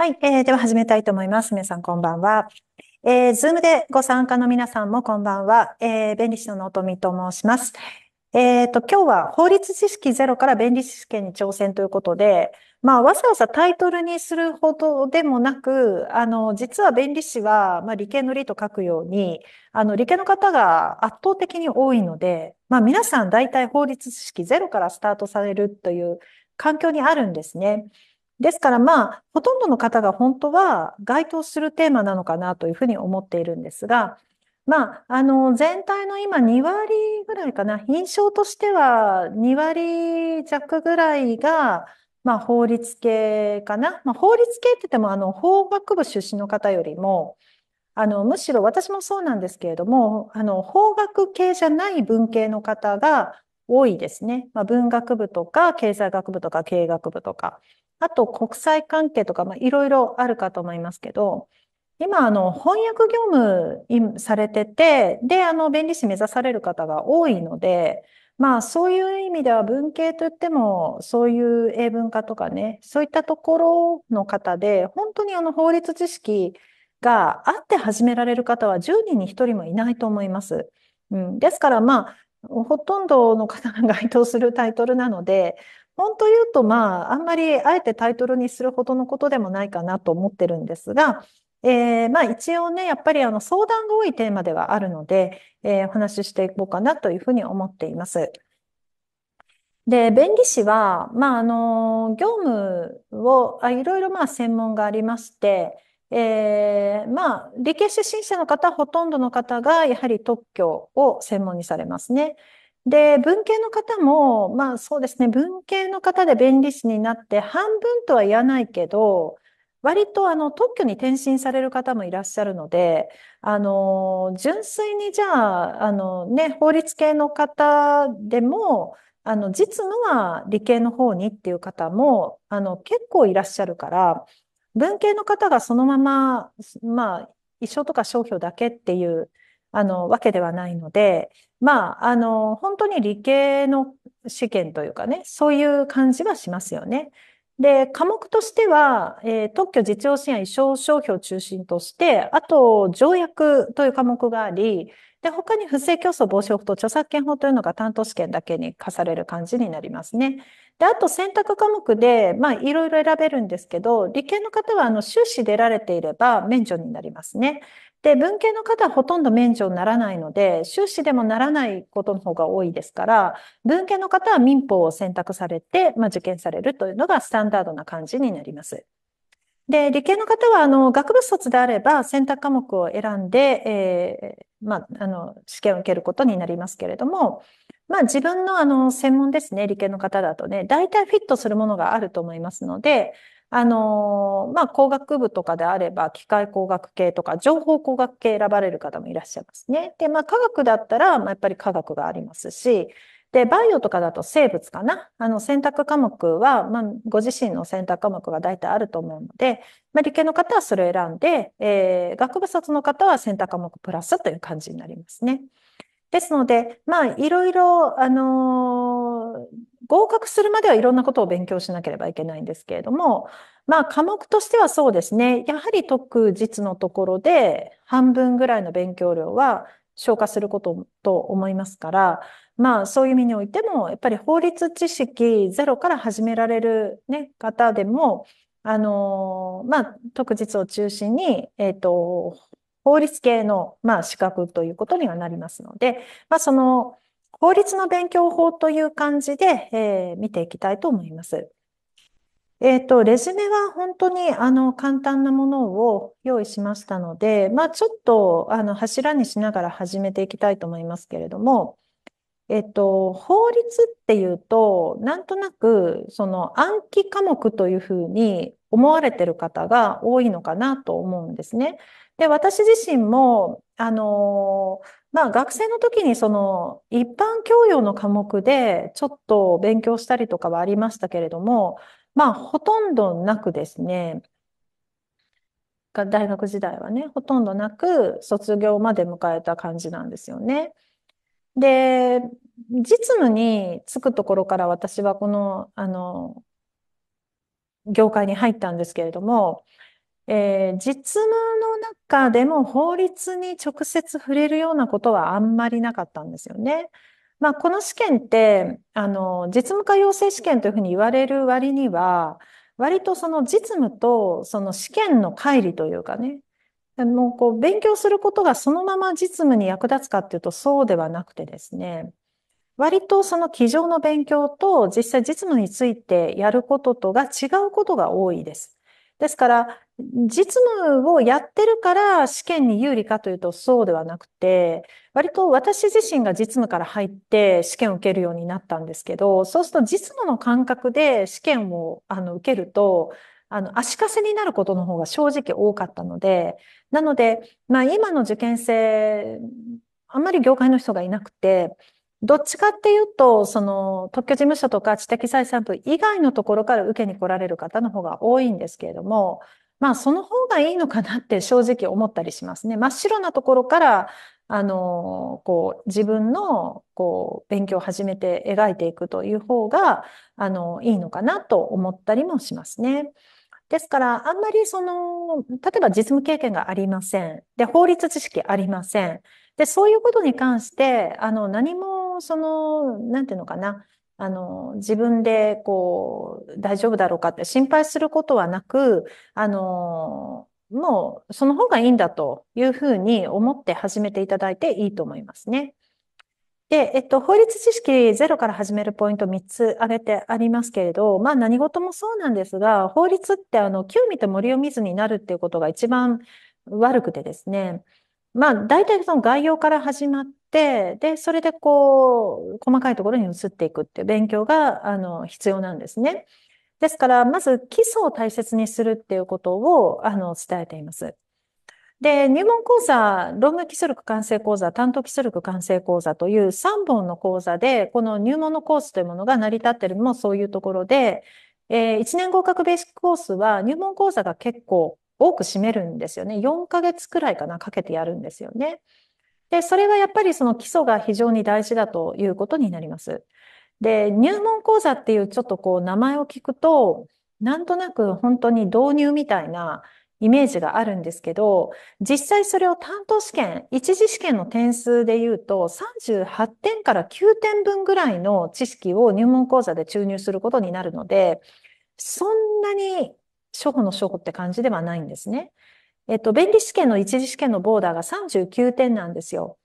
はい、えー、では始めたいと思います。皆さんこんばんは。えー、ズームでご参加の皆さんもこんばんは。えー、弁理士の音美と申します。えっ、ー、と、今日は法律知識ゼロから弁理士試験に挑戦ということで、まあ、わざわざタイトルにするほどでもなく、あの、実は弁理士は、まあ、理系の理と書くように、あの、理系の方が圧倒的に多いので、まあ、皆さん大体法律知識ゼロからスタートされるという環境にあるんですね。ですからまあ、ほとんどの方が本当は該当するテーマなのかなというふうに思っているんですが、まあ、あの、全体の今2割ぐらいかな、印象としては2割弱ぐらいが、まあ、法律系かな。まあ、法律系って言っても、あの、法学部出身の方よりも、あの、むしろ私もそうなんですけれども、あの、法学系じゃない文系の方が多いですね。まあ、文学部とか、経済学部とか、経営学部とか。あと国際関係とか、まあ、いろいろあるかと思いますけど、今、あの、翻訳業務されてて、で、あの、弁理士目指される方が多いので、まあ、そういう意味では文系といっても、そういう英文化とかね、そういったところの方で、本当にあの、法律知識があって始められる方は10人に1人もいないと思います。うん、ですから、まあ、ほとんどの方が該当するタイトルなので、本当言うと、まあ、あんまりあえてタイトルにするほどのことでもないかなと思ってるんですが、えー、まあ一応ね、やっぱりあの相談が多いテーマではあるので、えー、お話ししていこうかなというふうに思っています。で、弁理士は、まああの、業務を、あいろいろまあ専門がありまして、えー、まあ、理系出身者の方、ほとんどの方が、やはり特許を専門にされますね。で、文系の方も、まあそうですね、文系の方で弁理士になって、半分とは言わないけど、割とあの特許に転身される方もいらっしゃるので、あの、純粋にじゃあ、あのね、法律系の方でも、あの、実のは理系の方にっていう方も、あの、結構いらっしゃるから、文系の方がそのまま、まあ、一生とか商標だけっていうあの、わけではないので、まあ、あの、本当に理系の試験というかね、そういう感じはしますよね。で、科目としては、えー、特許実用支援、意証商標を中心として、あと、条約という科目があり、で、他に不正競争防止法と著作権法というのが担当試験だけに課される感じになりますね。で、あと選択科目で、まあ、いろいろ選べるんですけど、理系の方は、あの、修士出られていれば免除になりますね。で、文系の方はほとんど免除にならないので、修士でもならないことの方が多いですから、文系の方は民法を選択されて、まあ、受験されるというのがスタンダードな感じになります。で、理系の方は、あの、学部卒であれば選択科目を選んで、えー、まあ、あの、試験を受けることになりますけれども、まあ、自分のあの、専門ですね、理系の方だとね、大体フィットするものがあると思いますので、あのー、まあ、工学部とかであれば、機械工学系とか、情報工学系選ばれる方もいらっしゃいますね。で、まあ、科学だったら、まあ、やっぱり科学がありますし、で、バイオとかだと生物かな。あの、選択科目は、まあ、ご自身の選択科目が大体あると思うので、まあ、理系の方はそれを選んで、えー、学部卒の方は選択科目プラスという感じになりますね。ですので、まあ、いろいろ、あのー合格するまではいろんなことを勉強しなければいけないんですけれども、まあ科目としてはそうですね、やはり特実のところで半分ぐらいの勉強量は消化することと思いますから、まあそういう意味においても、やっぱり法律知識ゼロから始められる、ね、方でも、あのまあ、特実を中心に、えっ、ー、と、法律系の、まあ、資格ということにはなりますので、まあ、その、法律の勉強法という感じで、えー、見ていきたいと思います。えっ、ー、と、レジュメは本当にあの簡単なものを用意しましたので、まあちょっとあの柱にしながら始めていきたいと思いますけれども、えっ、ー、と、法律っていうと、なんとなくその暗記科目というふうに思われてる方が多いのかなと思うんですね。で、私自身も、あのーまあ学生の時にその一般教養の科目でちょっと勉強したりとかはありましたけれども、まあほとんどなくですね、大学時代はね、ほとんどなく卒業まで迎えた感じなんですよね。で、実務に就くところから私はこの、あの、業界に入ったんですけれども、え実務の中でも法律に直接触れるようなことはあんまりなかったんですよね。まあ、この試験って、あの、実務化養成試験というふうに言われる割には、割とその実務とその試験の乖離というかね、もうこう勉強することがそのまま実務に役立つかっていうとそうではなくてですね、割とその机上の勉強と実際実務についてやることとが違うことが多いです。ですから、実務をやってるから試験に有利かというとそうではなくて、割と私自身が実務から入って試験を受けるようになったんですけど、そうすると実務の感覚で試験をあの受けると、あの、足かせになることの方が正直多かったので、なので、まあ今の受験生、あんまり業界の人がいなくて、どっちかっていうと、その特許事務所とか知的財産部以外のところから受けに来られる方の方が多いんですけれども、まあその方がいいのかなって正直思ったりしますね。真っ白なところから、あの、こう自分のこう勉強を始めて描いていくという方が、あの、いいのかなと思ったりもしますね。ですから、あんまりその、例えば実務経験がありません。で、法律知識ありません。で、そういうことに関して、あの、何もその、なんていうのかな、あの、自分で、こう、大丈夫だろうかって心配することはなく、あの、もう、その方がいいんだというふうに思って始めていただいていいと思いますね。で、えっと、法律知識ゼロから始めるポイント3つ挙げてありますけれど、まあ何事もそうなんですが、法律ってあの、木見て森を見ずになるっていうことが一番悪くてですね、まあ、大体その概要から始まって、で、それでこう、細かいところに移っていくっていう勉強が、あの、必要なんですね。ですから、まず基礎を大切にするっていうことを、あの、伝えています。で、入門講座、論文基礎力完成講座、担当基礎力完成講座という3本の講座で、この入門のコースというものが成り立っているのもそういうところで、えー、1年合格ベーシックコースは入門講座が結構多く占めるんですよね。4ヶ月くらいかな、かけてやるんですよね。で、それはやっぱりその基礎が非常に大事だということになります。で、入門講座っていうちょっとこう名前を聞くと、なんとなく本当に導入みたいなイメージがあるんですけど、実際それを担当試験、一次試験の点数で言うと38点から9点分ぐらいの知識を入門講座で注入することになるので、そんなに初歩の初歩って感じではないんですね。えっと、弁理試験の一次試験のボーダーが39点なんですよ。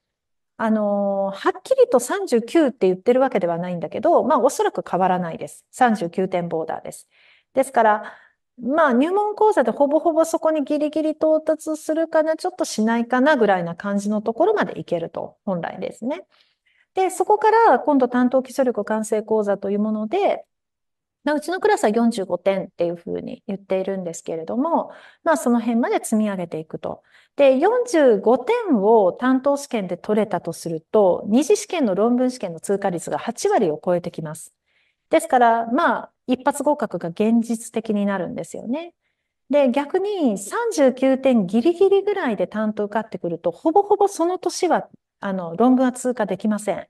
あのー、はっきりと39って言ってるわけではないんだけど、まあおそらく変わらないです。39点ボーダーです。ですから、まあ入門講座でほぼほぼそこにギリギリ到達するかな、ちょっとしないかなぐらいな感じのところまでいけると、本来ですね。で、そこから今度担当基礎力完成講座というもので、うちのクラスは45点っていうふうに言っているんですけれども、まあその辺まで積み上げていくと。で、45点を担当試験で取れたとすると、二次試験の論文試験の通過率が8割を超えてきます。ですから、まあ、一発合格が現実的になるんですよね。で、逆に39点ギリギリぐらいで担当受かってくると、ほぼほぼその年は、あの、論文は通過できません。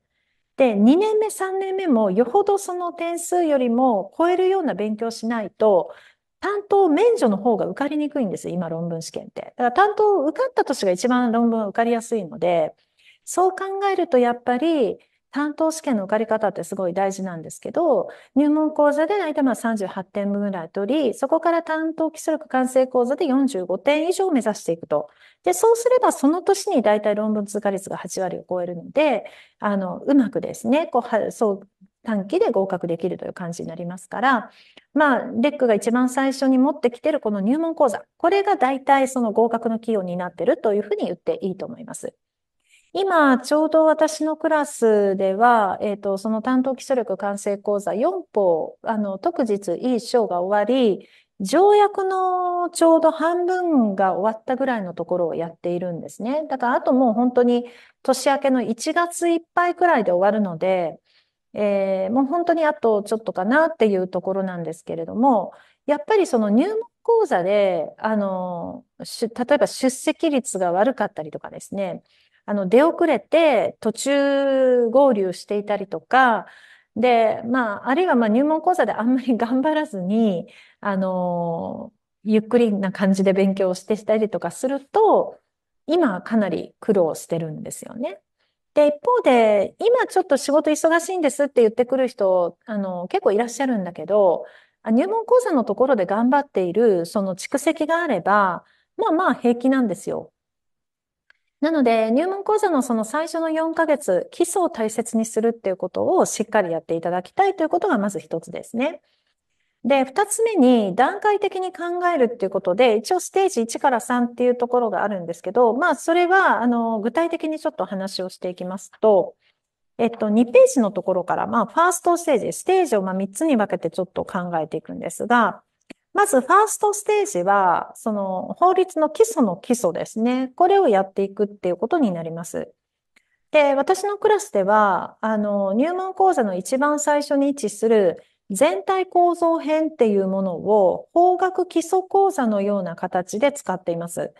で、2年目、3年目もよほどその点数よりも超えるような勉強しないと、担当免除の方が受かりにくいんです、今論文試験って。だから担当受かった年が一番論文は受かりやすいので、そう考えるとやっぱり、担当試験の受かり方ってすごい大事なんですけど、入門講座で大体まあ38点分ぐらい取り、そこから担当基礎力完成講座で45点以上を目指していくと。で、そうすればその年に大体論文通過率が8割を超えるので、あの、うまくですね、こう、そう、短期で合格できるという感じになりますから、まあ、レックが一番最初に持ってきてるこの入門講座、これが大体その合格の企業になってるというふうに言っていいと思います。今、ちょうど私のクラスでは、えっ、ー、と、その担当基礎力完成講座4法、あの、特日いい章が終わり、条約のちょうど半分が終わったぐらいのところをやっているんですね。だからあともう本当に年明けの1月いっぱいくらいで終わるので、えー、もう本当にあとちょっとかなっていうところなんですけれども、やっぱりその入門講座で、あの、例えば出席率が悪かったりとかですね、あの、出遅れて途中合流していたりとか、で、まあ、あるいはまあ入門講座であんまり頑張らずに、あの、ゆっくりな感じで勉強してしたりとかすると、今かなり苦労してるんですよね。で、一方で、今ちょっと仕事忙しいんですって言ってくる人、あの、結構いらっしゃるんだけど、入門講座のところで頑張っている、その蓄積があれば、まあまあ平気なんですよ。なので、入門講座のその最初の4ヶ月、基礎を大切にするっていうことをしっかりやっていただきたいということがまず一つですね。で、二つ目に段階的に考えるっていうことで、一応ステージ1から3っていうところがあるんですけど、まあそれは、あの、具体的にちょっと話をしていきますと、えっと、2ページのところから、まあファーストステージ、ステージをまあ3つに分けてちょっと考えていくんですが、まず、ファーストステージは、その法律の基礎の基礎ですね。これをやっていくっていうことになります。で、私のクラスでは、あの、入門講座の一番最初に位置する全体構造編っていうものを法学基礎講座のような形で使っています。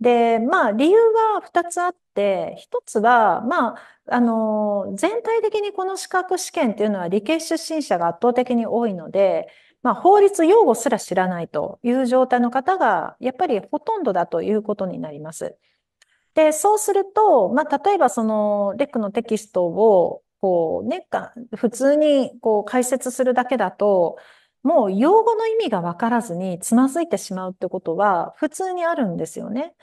で、まあ、理由は2つあって、1つは、まあ、あの、全体的にこの資格試験っていうのは理系出身者が圧倒的に多いので、まあ、法律用語すら知らないという状態の方が、やっぱりほとんどだということになります。で、そうすると、まあ、例えばその、レックのテキストを、こうね、普通にこう解説するだけだと、もう用語の意味がわからずにつまずいてしまうってことは普通にあるんですよね。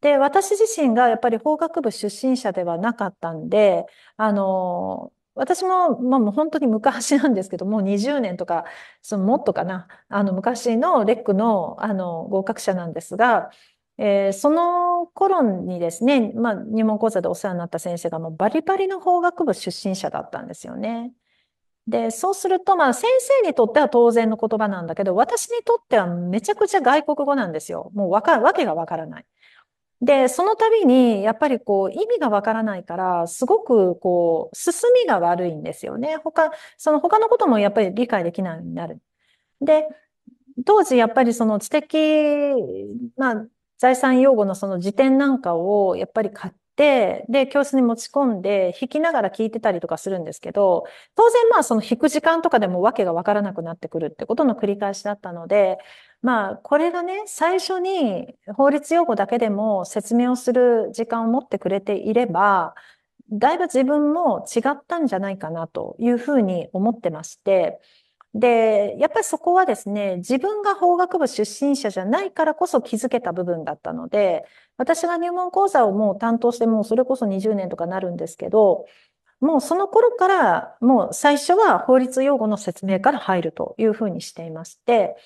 で、私自身がやっぱり法学部出身者ではなかったんで、あの、私も、まあもう本当に昔なんですけど、もう20年とか、そのもっとかな、あの昔のレックのあの合格者なんですが、えー、その頃にですね、まあ入門講座でお世話になった先生がもうバリバリの法学部出身者だったんですよね。で、そうすると、まあ先生にとっては当然の言葉なんだけど、私にとってはめちゃくちゃ外国語なんですよ。もうわか、わけがわからない。で、その度に、やっぱりこう、意味がわからないから、すごくこう、進みが悪いんですよね。他、その他のこともやっぱり理解できないようになる。で、当時やっぱりその知的、まあ、財産用語のその辞典なんかをやっぱり買って、で、教室に持ち込んで弾きながら聞いてたりとかするんですけど、当然まあその弾く時間とかでもわけがわからなくなってくるってことの繰り返しだったので、まあ、これがね、最初に法律用語だけでも説明をする時間を持ってくれていれば、だいぶ自分も違ったんじゃないかなというふうに思ってまして、で、やっぱりそこはですね、自分が法学部出身者じゃないからこそ気づけた部分だったので、私が入門講座をもう担当してもうそれこそ20年とかなるんですけど、もうその頃からもう最初は法律用語の説明から入るというふうにしていまして、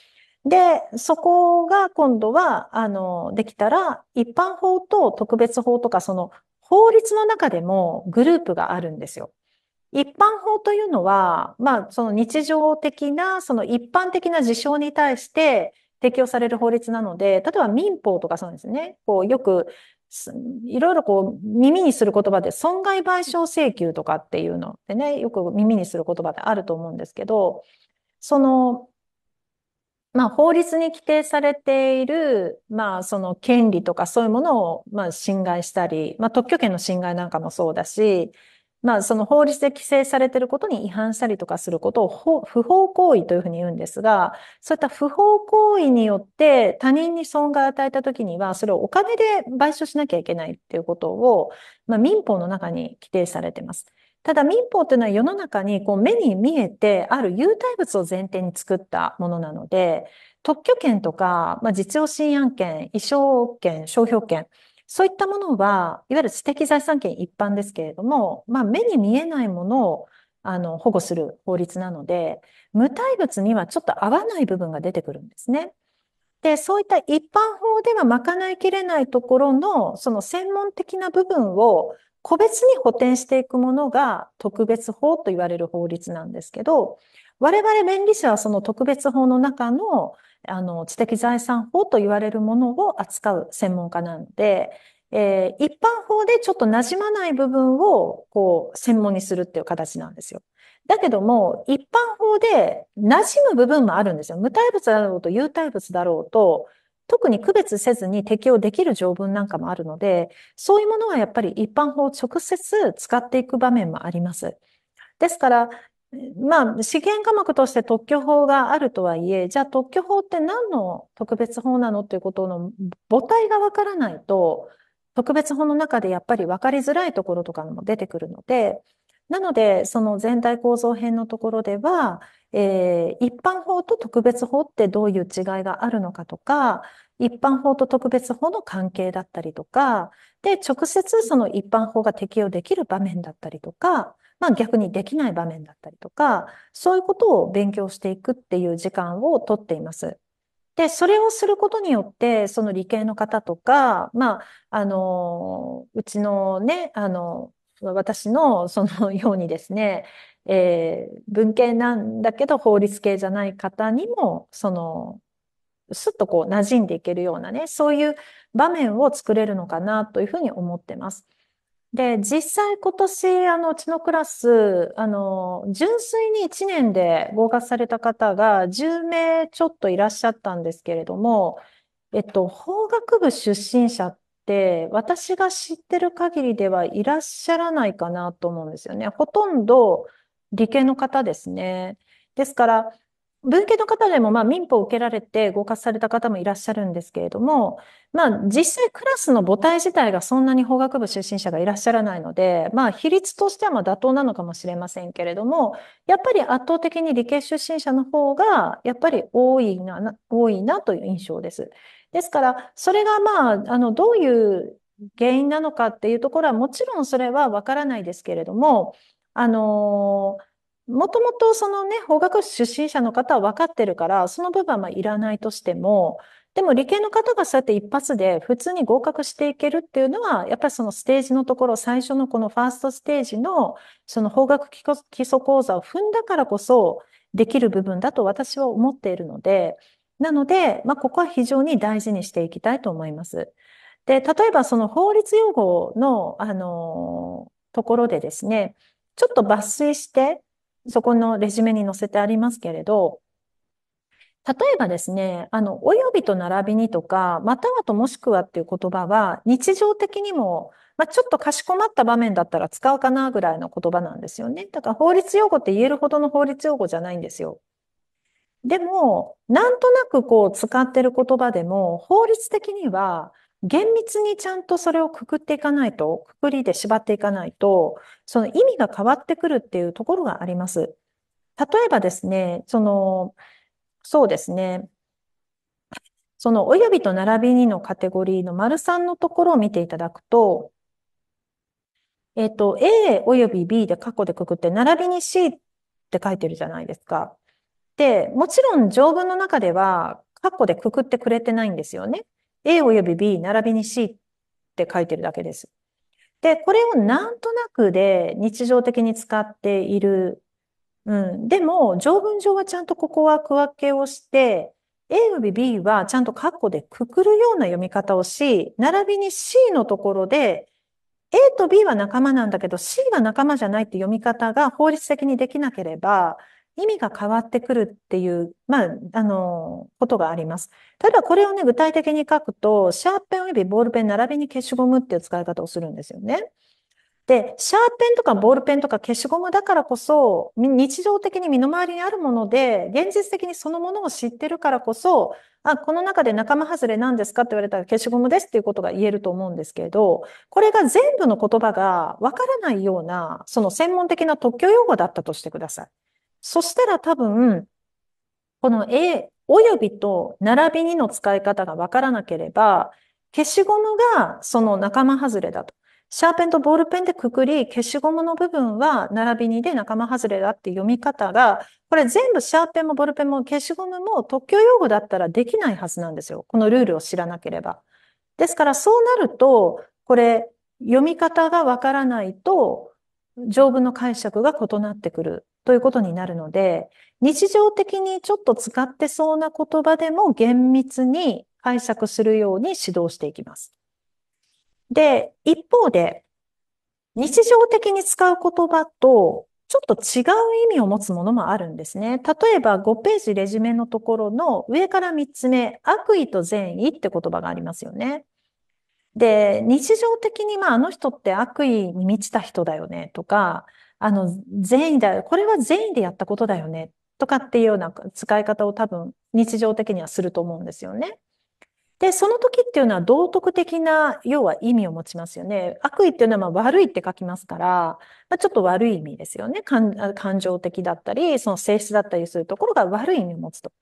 で、そこが今度は、あの、できたら、一般法と特別法とか、その法律の中でもグループがあるんですよ。一般法というのは、まあ、その日常的な、その一般的な事象に対して適用される法律なので、例えば民法とかそうですね、こう、よく、いろいろこう、耳にする言葉で、損害賠償請求とかっていうのってね、よく耳にする言葉であると思うんですけど、その、まあ、法律に規定されている、まあ、その権利とかそういうものを、まあ、侵害したり、まあ、特許権の侵害なんかもそうだし、まあ、その法律で規制されていることに違反したりとかすることを不法行為というふうに言うんですが、そういった不法行為によって他人に損害を与えたときには、それをお金で賠償しなきゃいけないっていうことを、まあ、民法の中に規定されています。ただ民法というのは世の中にこう目に見えてある有体物を前提に作ったものなので、特許権とか、まあ、実用信案権、衣装権、商標権、そういったものは、いわゆる知的財産権一般ですけれども、まあ、目に見えないものをあの保護する法律なので、無体物にはちょっと合わない部分が出てくるんですね。で、そういった一般法では賄いきれないところの、その専門的な部分を個別に補填していくものが特別法と言われる法律なんですけど、我々弁理士はその特別法の中のあの知的財産法と言われるものを扱う専門家なんで、えー、一般法でちょっと馴染まない部分をこう専門にするっていう形なんですよ。だけども、一般法で馴染む部分もあるんですよ。無体物だろうと有体物だろうと、特に区別せずに適用できる条文なんかもあるので、そういうものはやっぱり一般法を直接使っていく場面もあります。ですから、まあ、資源科目として特許法があるとはいえ、じゃあ特許法って何の特別法なのっていうことの母体がわからないと、特別法の中でやっぱり分かりづらいところとかも出てくるので、なので、その全体構造編のところでは、えー、一般法と特別法ってどういう違いがあるのかとか、一般法と特別法の関係だったりとか、で、直接その一般法が適用できる場面だったりとか、まあ逆にできない場面だったりとか、そういうことを勉強していくっていう時間をとっています。で、それをすることによって、その理系の方とか、まあ、あの、うちのね、あの、私のそのようにですね、えー、文系なんだけど法律系じゃない方にも、その、すっとこう馴染んでいけるようなね、そういう場面を作れるのかなというふうに思ってます。で、実際今年、あの、うちのクラス、あの、純粋に1年で合格された方が10名ちょっといらっしゃったんですけれども、えっと、法学部出身者っ、私が知ってる限りではいらっしゃらないかなと思うんですよね。ほとんど理系の方ですね。ですから、文系の方でも、まあ、民法を受けられて合格された方もいらっしゃるんですけれども、まあ、実際クラスの母体自体がそんなに法学部出身者がいらっしゃらないので、まあ、比率としてはま妥当なのかもしれませんけれども、やっぱり圧倒的に理系出身者の方が、やっぱり多いな、多いなという印象です。ですから、それがまあ、あの、どういう原因なのかっていうところは、もちろんそれはわからないですけれども、あのーもともとそのね、法学出身者の方は分かってるから、その部分はまあいらないとしても、でも理系の方がそうやって一発で普通に合格していけるっていうのは、やっぱりそのステージのところ、最初のこのファーストステージのその法学基礎講座を踏んだからこそできる部分だと私は思っているので、なので、まあ、ここは非常に大事にしていきたいと思います。で、例えばその法律用語の、あのところでですね、ちょっと抜粋して、そこのレジュメに載せてありますけれど、例えばですね、あの、およびと並びにとか、またはともしくはっていう言葉は、日常的にも、まあ、ちょっとかしこまった場面だったら使うかなぐらいの言葉なんですよね。だから法律用語って言えるほどの法律用語じゃないんですよ。でも、なんとなくこう使ってる言葉でも、法律的には、厳密にちゃんとそれをくくっていかないと、くくりで縛っていかないと、その意味が変わってくるっていうところがあります。例えばですね、その、そうですね、その、およびと並びにのカテゴリーの丸3のところを見ていただくと、えっ、と、A および B で過去でくくって、並びに C って書いてるじゃないですか。で、もちろん条文の中では、括弧でくくってくれてないんですよね。A 及び B 並びに C って書いてるだけです。で、これをなんとなくで日常的に使っている。うん。でも、条文上はちゃんとここは区分けをして、A 及び B はちゃんと括弧でくくるような読み方をし、並びに C のところで、A と B は仲間なんだけど C は仲間じゃないって読み方が法律的にできなければ、意味が変わってくるっていう、まあ、あの、ことがあります。例えばこれをね、具体的に書くと、シャーペンおよびボールペン並びに消しゴムっていう使い方をするんですよね。で、シャーペンとかボールペンとか消しゴムだからこそ、日常的に身の回りにあるもので、現実的にそのものを知ってるからこそ、あ、この中で仲間外れなんですかって言われたら消しゴムですっていうことが言えると思うんですけれど、これが全部の言葉がわからないような、その専門的な特許用語だったとしてください。そしたら多分、この A およびと並びにの使い方がわからなければ、消しゴムがその仲間外れだと。シャーペンとボールペンでくくり、消しゴムの部分は並びにで仲間外れだって読み方が、これ全部シャーペンもボールペンも消しゴムも特許用語だったらできないはずなんですよ。このルールを知らなければ。ですからそうなると、これ読み方がわからないと、条文の解釈が異なってくるということになるので、日常的にちょっと使ってそうな言葉でも厳密に解釈するように指導していきます。で、一方で、日常的に使う言葉と、ちょっと違う意味を持つものもあるんですね。例えば5ページレジュメのところの上から3つ目、悪意と善意って言葉がありますよね。で、日常的に、まあ、あの人って悪意に満ちた人だよねとか、あの、善意だよ。これは善意でやったことだよね。とかっていうような使い方を多分日常的にはすると思うんですよね。で、その時っていうのは道徳的な、要は意味を持ちますよね。悪意っていうのはま悪いって書きますから、まあ、ちょっと悪い意味ですよね。感情的だったり、その性質だったりするところが悪い意味を持つと。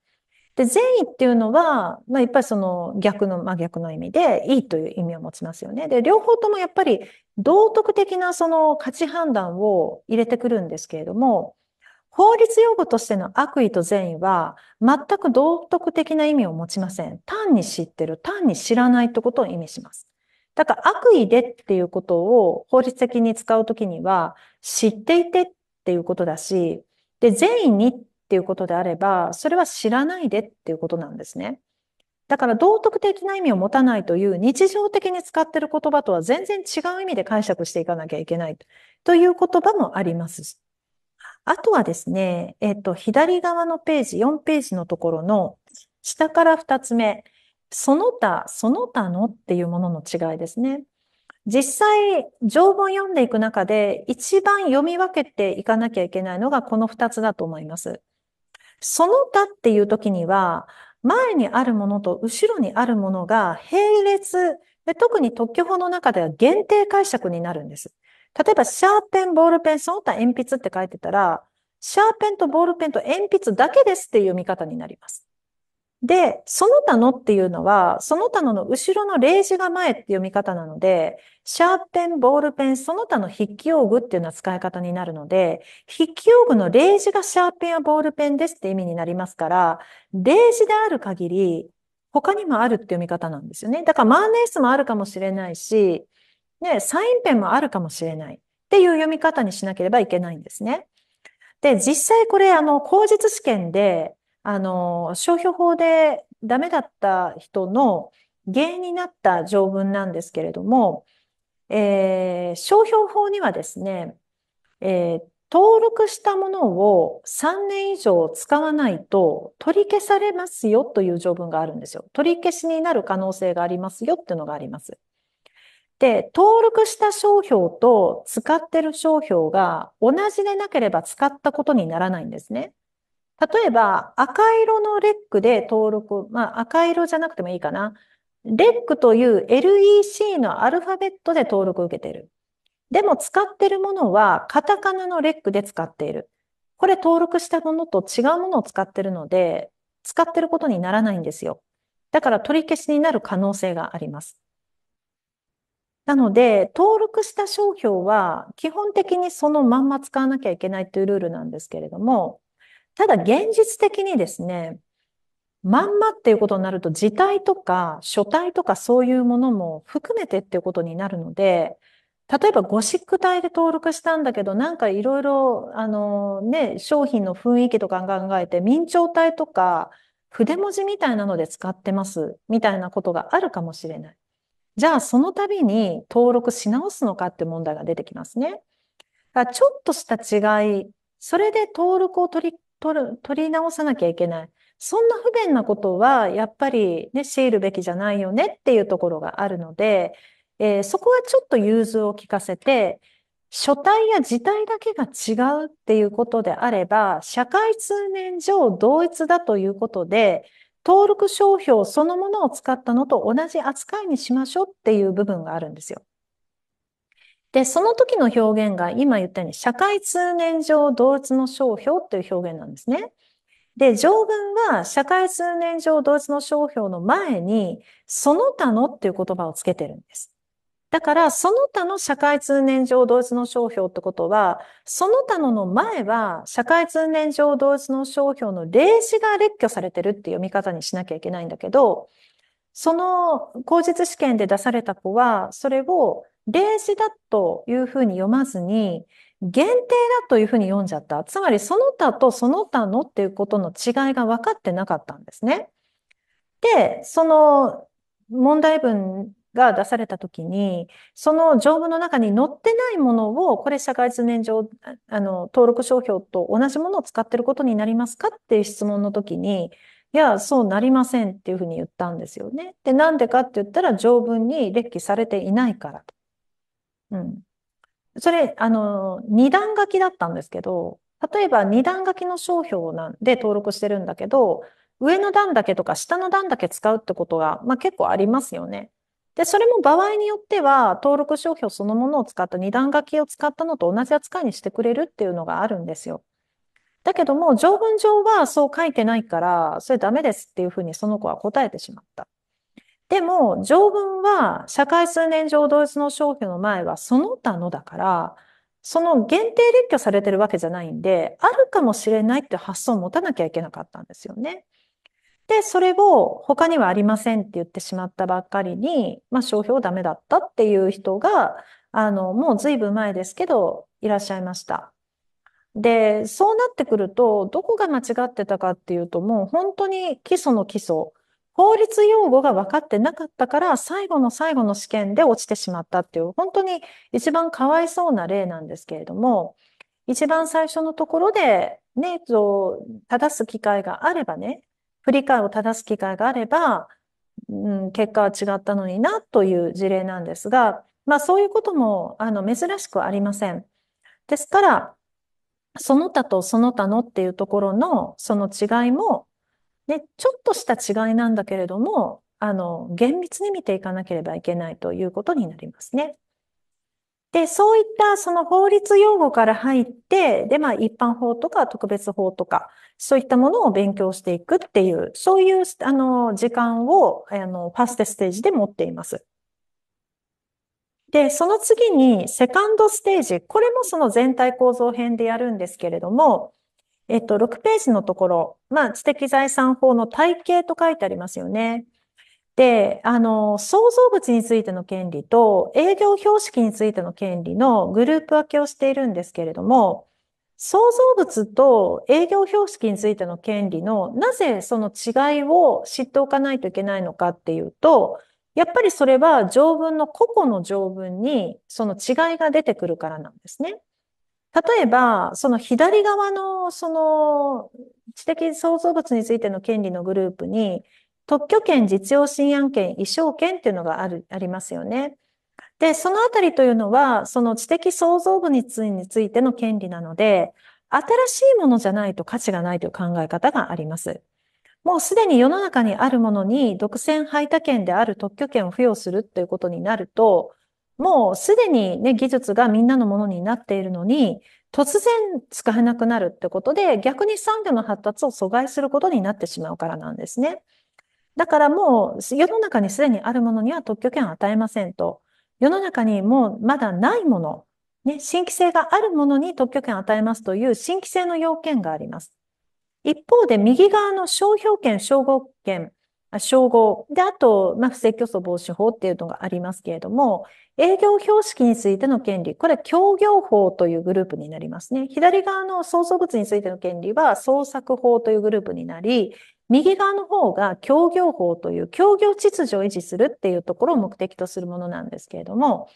で、善意っていうのは、まあ、やっぱりその逆の、まあ、逆の意味で、いいという意味を持ちますよね。で、両方ともやっぱり道徳的なその価値判断を入れてくるんですけれども、法律用語としての悪意と善意は全く道徳的な意味を持ちません。単に知ってる、単に知らないってことを意味します。だから悪意でっていうことを法律的に使うときには知っていてっていうことだし、で、善意にっていうことであれば、それは知らないでっていうことなんですね。だから道徳的な意味を持たないという日常的に使っている言葉とは全然違う意味で解釈していかなきゃいけないという言葉もあります。あとはですね、えっ、と、左側のページ、4ページのところの下から2つ目、その他、その他のっていうものの違いですね。実際、条文を読んでいく中で一番読み分けていかなきゃいけないのがこの2つだと思います。その他っていう時には、前にあるものと後ろにあるものが並列で、特に特許法の中では限定解釈になるんです。例えば、シャーペン、ボールペン、その他鉛筆って書いてたら、シャーペンとボールペンと鉛筆だけですっていう見方になります。で、その他のっていうのは、その他のの後ろの例示が前って読み方なので、シャーペン、ボールペン、その他の筆記用具っていうのは使い方になるので、筆記用具の例示がシャーペンやボールペンですって意味になりますから、例示である限り、他にもあるって読み方なんですよね。だからマーネースもあるかもしれないし、ね、サインペンもあるかもしれないっていう読み方にしなければいけないんですね。で、実際これ、あの、口述試験で、あの、商標法でダメだった人の原因になった条文なんですけれども、えー、商標法にはですね、えー、登録したものを3年以上使わないと取り消されますよという条文があるんですよ。取り消しになる可能性がありますよっていうのがあります。で、登録した商標と使ってる商標が同じでなければ使ったことにならないんですね。例えば赤色のレックで登録、まあ赤色じゃなくてもいいかな。レックという LEC のアルファベットで登録を受けている。でも使っているものはカタカナのレックで使っている。これ登録したものと違うものを使ってるので、使ってることにならないんですよ。だから取り消しになる可能性があります。なので、登録した商標は基本的にそのまんま使わなきゃいけないというルールなんですけれども、ただ現実的にですね、まんまっていうことになると、字体とか書体とかそういうものも含めてっていうことになるので、例えばゴシック体で登録したんだけど、なんかいろいろ、あのね、商品の雰囲気とか考えて、明朝体とか筆文字みたいなので使ってます、みたいなことがあるかもしれない。じゃあ、その度に登録し直すのかって問題が出てきますね。ちょっとした違い、それで登録を取り取る、取り直さなきゃいけない。そんな不便なことは、やっぱりね、強いるべきじゃないよねっていうところがあるので、えー、そこはちょっと融通を聞かせて、書体や字体だけが違うっていうことであれば、社会通念上同一だということで、登録商標そのものを使ったのと同じ扱いにしましょうっていう部分があるんですよ。で、その時の表現が今言ったように、社会通念上同一の商標という表現なんですね。で、条文は社会通念上同一の商標の前に、その他のっていう言葉をつけてるんです。だから、その他の社会通念上同一の商標ってことは、その他のの前は、社会通念上同一の商標の例示が列挙されてるっていう読み方にしなきゃいけないんだけど、その口実試験で出された子は、それを例示だというふうに読まずに、限定だというふうに読んじゃった。つまり、その他とその他のっていうことの違いが分かってなかったんですね。で、その問題文が出されたときに、その条文の中に載ってないものを、これ社会通念上、あの、登録商標と同じものを使ってることになりますかっていう質問のときに、いや、そうなりませんっていうふうに言ったんですよね。で、なんでかって言ったら条文に列記されていないからと。うん。それ、あの、二段書きだったんですけど、例えば二段書きの商標なんで登録してるんだけど、上の段だけとか下の段だけ使うってことが、まあ、結構ありますよね。で、それも場合によっては、登録商標そのものを使った二段書きを使ったのと同じ扱いにしてくれるっていうのがあるんですよ。だけども、条文上はそう書いてないから、それダメですっていうふうにその子は答えてしまった。でも、条文は社会数年上同一の消去の前はその他のだから、その限定列挙されてるわけじゃないんで、あるかもしれないって発想を持たなきゃいけなかったんですよね。で、それを他にはありませんって言ってしまったばっかりに、まあ、商標ダメだったっていう人が、あの、もう随分前ですけど、いらっしゃいました。で、そうなってくると、どこが間違ってたかっていうと、もう本当に基礎の基礎。法律用語が分かってなかったから、最後の最後の試験で落ちてしまったっていう、本当に一番かわいそうな例なんですけれども、一番最初のところで、ね、正す機会があればね、振り返を正す機会があれば、うん、結果は違ったのになという事例なんですが、まあそういうことも、あの、珍しくありません。ですから、その他とその他のっていうところの、その違いも、で、ちょっとした違いなんだけれども、あの、厳密に見ていかなければいけないということになりますね。で、そういったその法律用語から入って、で、まあ一般法とか特別法とか、そういったものを勉強していくっていう、そういう、あの、時間を、あの、ファーストステージで持っています。で、その次に、セカンドステージ、これもその全体構造編でやるんですけれども、えっと、6ページのところ、まあ、知的財産法の体系と書いてありますよね。で、あの、創造物についての権利と営業標識についての権利のグループ分けをしているんですけれども、創造物と営業標識についての権利のなぜその違いを知っておかないといけないのかっていうと、やっぱりそれは条文の個々の条文にその違いが出てくるからなんですね。例えば、その左側の、その、知的創造物についての権利のグループに、特許権、実用新案権、異装権っていうのがある、ありますよね。で、そのあたりというのは、その知的創造物についての権利なので、新しいものじゃないと価値がないという考え方があります。もうすでに世の中にあるものに独占排他権である特許権を付与するということになると、もうすでにね、技術がみんなのものになっているのに、突然使えなくなるってことで、逆に産業の発達を阻害することになってしまうからなんですね。だからもう世の中にすでにあるものには特許権を与えませんと。世の中にもうまだないもの、ね、新規性があるものに特許権を与えますという新規性の要件があります。一方で右側の商標権、商号権、称号。で、あと、まあ、不正競争防止法っていうのがありますけれども、営業標識についての権利、これは協業法というグループになりますね。左側の創造物についての権利は創作法というグループになり、右側の方が協業法という協業秩序を維持するっていうところを目的とするものなんですけれども、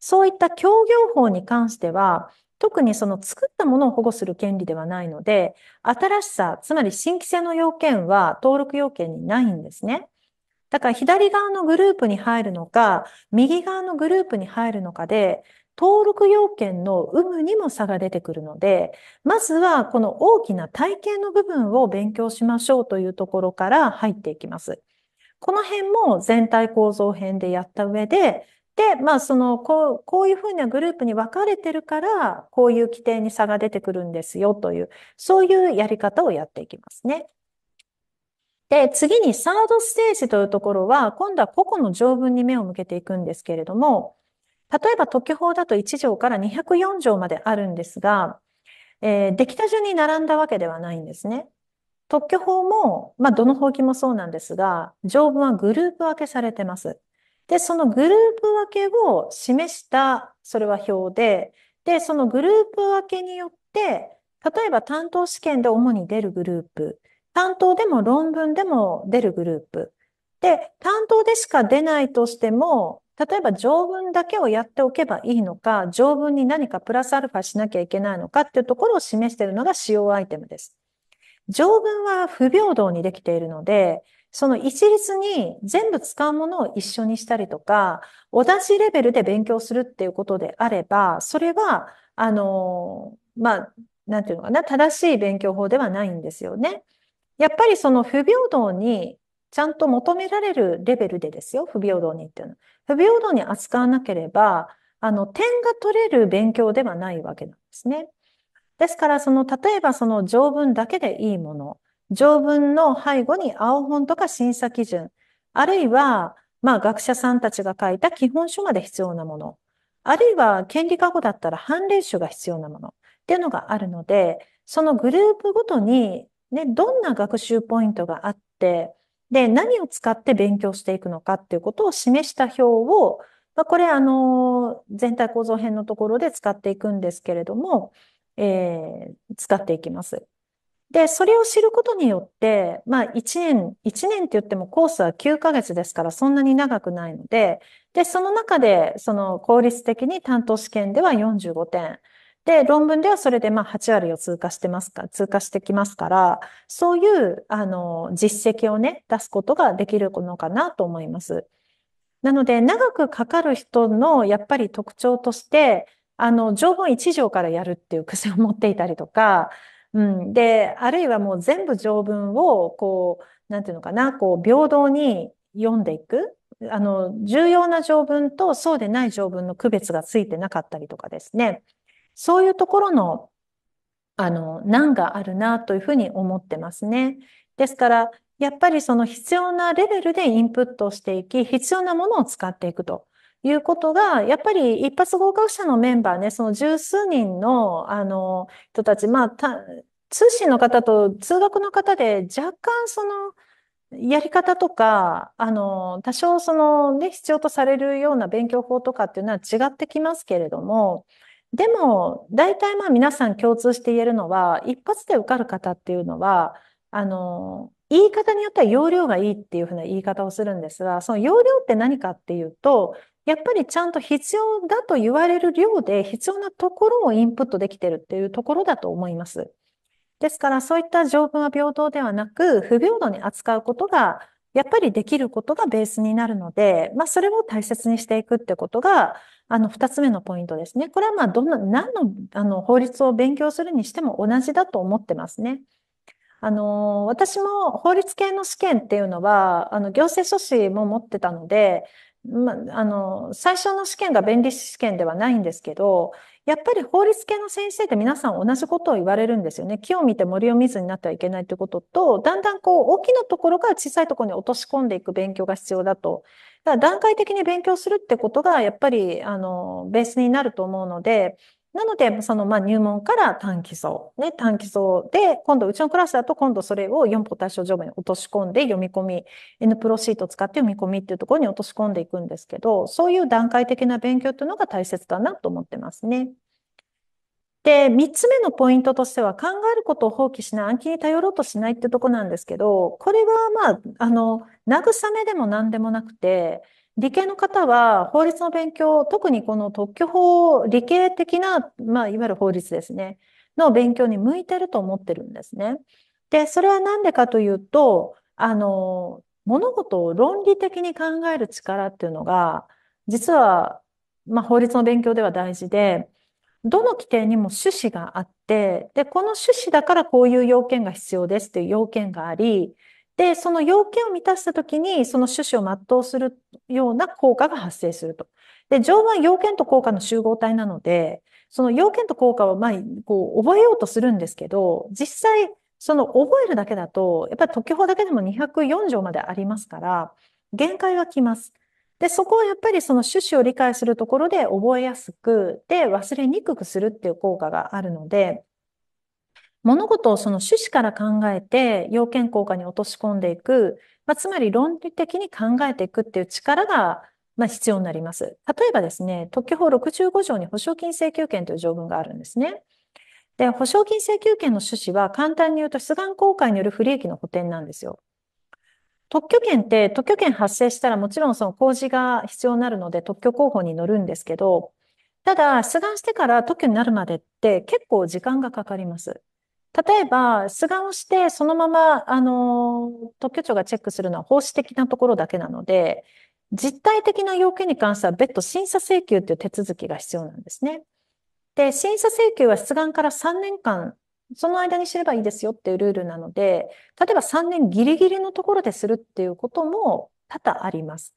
そういった協業法に関しては、特にその作ったものを保護する権利ではないので、新しさ、つまり新規性の要件は登録要件にないんですね。だから左側のグループに入るのか、右側のグループに入るのかで、登録要件の有無にも差が出てくるので、まずはこの大きな体系の部分を勉強しましょうというところから入っていきます。この辺も全体構造編でやった上で、で、まあ、その、こう、こういうふうなグループに分かれてるから、こういう規定に差が出てくるんですよという、そういうやり方をやっていきますね。で、次にサードステージというところは、今度は個々の条文に目を向けていくんですけれども、例えば特許法だと1条から204条まであるんですが、えー、できた順に並んだわけではないんですね。特許法も、まあ、どの法規もそうなんですが、条文はグループ分けされてます。で、そのグループ分けを示した、それは表で、で、そのグループ分けによって、例えば担当試験で主に出るグループ、担当でも論文でも出るグループ。で、担当でしか出ないとしても、例えば条文だけをやっておけばいいのか、条文に何かプラスアルファしなきゃいけないのかっていうところを示しているのが使用アイテムです。条文は不平等にできているので、その一律に全部使うものを一緒にしたりとか、同じレベルで勉強するっていうことであれば、それは、あの、まあ、なんていうのかな、正しい勉強法ではないんですよね。やっぱりその不平等にちゃんと求められるレベルでですよ、不平等にっていうの。不平等に扱わなければ、あの、点が取れる勉強ではないわけなんですね。ですから、その、例えばその条文だけでいいもの、条文の背後に青本とか審査基準、あるいは、まあ学者さんたちが書いた基本書まで必要なもの、あるいは権利過去だったら判例書が必要なものっていうのがあるので、そのグループごとに、ね、どんな学習ポイントがあって、で、何を使って勉強していくのかっていうことを示した表を、まあ、これ、あの、全体構造編のところで使っていくんですけれども、えー、使っていきます。で、それを知ることによって、まあ1年、1年って言ってもコースは9ヶ月ですからそんなに長くないので、で、その中で、その効率的に担当試験では45点。で、論文ではそれでまあ8割を通過してますか、通過してきますから、そういう、あの、実績をね、出すことができるのかなと思います。なので、長くかかる人のやっぱり特徴として、あの、条文1条からやるっていう癖を持っていたりとか、うん。で、あるいはもう全部条文を、こう、なんていうのかな、こう、平等に読んでいく。あの、重要な条文とそうでない条文の区別がついてなかったりとかですね。そういうところの、あの、難があるなというふうに思ってますね。ですから、やっぱりその必要なレベルでインプットしていき、必要なものを使っていくと。いうことが、やっぱり一発合格者のメンバーね、その十数人の、あの、人たち、まあ、た通信の方と通学の方で若干その、やり方とか、あの、多少そのね、必要とされるような勉強法とかっていうのは違ってきますけれども、でも、大体まあ皆さん共通して言えるのは、一発で受かる方っていうのは、あの、言い方によっては容量がいいっていうふうな言い方をするんですが、その容量って何かっていうと、やっぱりちゃんと必要だと言われる量で必要なところをインプットできてるっていうところだと思います。ですからそういった条文は平等ではなく、不平等に扱うことが、やっぱりできることがベースになるので、まあそれを大切にしていくってことが、あの二つ目のポイントですね。これはまあどんな、何のあの法律を勉強するにしても同じだと思ってますね。あの、私も法律系の試験っていうのは、あの、行政書士も持ってたので、ま、あの、最初の試験が弁理士試験ではないんですけど、やっぱり法律系の先生って皆さん同じことを言われるんですよね。木を見て森を見ずになってはいけないということと、だんだんこう、大きなところから小さいところに落とし込んでいく勉強が必要だと。だから段階的に勉強するってことが、やっぱり、あの、ベースになると思うので、なので、その、まあ、入門から短期層、ね、期層で、今度、うちのクラスだと、今度それを四歩対象条文に落とし込んで、読み込み、N プロシート使って読み込みっていうところに落とし込んでいくんですけど、そういう段階的な勉強っていうのが大切だなと思ってますね。で、三つ目のポイントとしては、考えることを放棄しない、暗記に頼ろうとしないっていうところなんですけど、これは、まあ、あの、慰めでも何でもなくて、理系の方は法律の勉強、特にこの特許法、理系的な、まあ、いわゆる法律ですね、の勉強に向いてると思ってるんですね。で、それはなんでかというと、あの、物事を論理的に考える力っていうのが、実は、まあ、法律の勉強では大事で、どの規定にも趣旨があって、で、この趣旨だからこういう要件が必要ですっていう要件があり、で、その要件を満たしたときに、その趣旨を全うするような効果が発生すると。で、常は要件と効果の集合体なので、その要件と効果は、まあ、こう、覚えようとするんですけど、実際、その覚えるだけだと、やっぱり特許法だけでも204条までありますから、限界がきます。で、そこはやっぱりその趣旨を理解するところで覚えやすく、で、忘れにくくするっていう効果があるので、物事をその趣旨から考えて要件効果に落とし込んでいく、まあ、つまり論理的に考えていくっていう力が、まあ、必要になります。例えばですね、特許法65条に保証金請求権という条文があるんですね。で、保証金請求権の趣旨は簡単に言うと出願公開による不利益の補填なんですよ。特許権って、特許権発生したらもちろんその工事が必要になるので特許候補に乗るんですけど、ただ、出願してから特許になるまでって結構時間がかかります。例えば、出願をして、そのまま、あの、特許庁がチェックするのは法師的なところだけなので、実体的な要件に関しては別途審査請求という手続きが必要なんですね。で、審査請求は出願から3年間、その間に知ればいいですよっていうルールなので、例えば3年ギリギリのところでするっていうことも多々あります。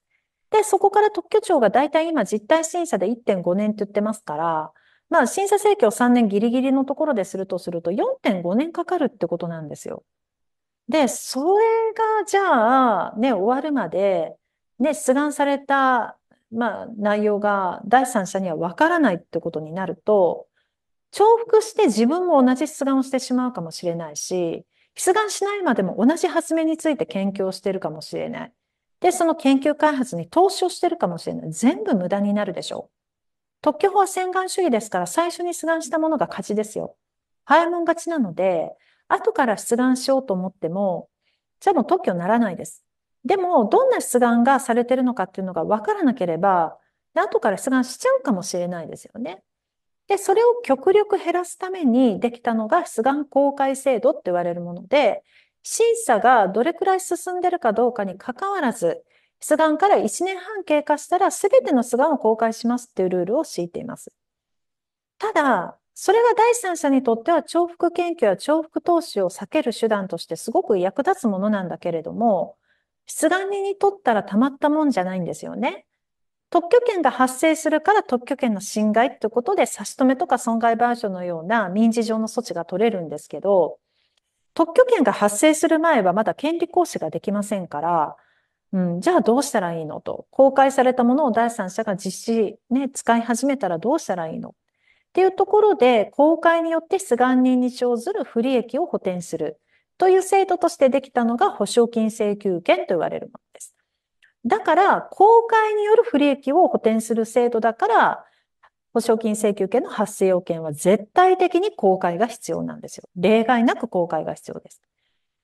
で、そこから特許庁が大体今実態審査で1.5年って言ってますから、まあ、審査請求を3年ギリギリのところでするとすると、4.5年かかるってことなんですよ。で、それが、じゃあ、ね、終わるまで、ね、出願された、まあ、内容が第三者にはわからないってことになると、重複して自分も同じ出願をしてしまうかもしれないし、出願しないまでも同じ発明について研究をしてるかもしれない。で、その研究開発に投資をしてるかもしれない。全部無駄になるでしょう。特許法は洗顔主義ですから最初に出願したものが勝ちですよ。早もん勝ちなので、後から出願しようと思っても、じゃあもう特許にならないです。でも、どんな出願がされてるのかっていうのが分からなければ、後から出願しちゃうかもしれないですよね。で、それを極力減らすためにできたのが出願公開制度って言われるもので、審査がどれくらい進んでるかどうかに関わらず、出願から1年半経過したら全ての出願を公開しますっていうルールを敷いています。ただ、それが第三者にとっては重複研究や重複投資を避ける手段としてすごく役立つものなんだけれども、出願人にとったらたまったもんじゃないんですよね。特許権が発生するから特許権の侵害ってことで差し止めとか損害賠償のような民事上の措置が取れるんですけど、特許権が発生する前はまだ権利行使ができませんから、うん、じゃあどうしたらいいのと。公開されたものを第三者が実施、ね、使い始めたらどうしたらいいのっていうところで、公開によって出願人に生ずる不利益を補填するという制度としてできたのが保証金請求権と言われるものです。だから、公開による不利益を補填する制度だから、保証金請求権の発生要件は絶対的に公開が必要なんですよ。例外なく公開が必要です。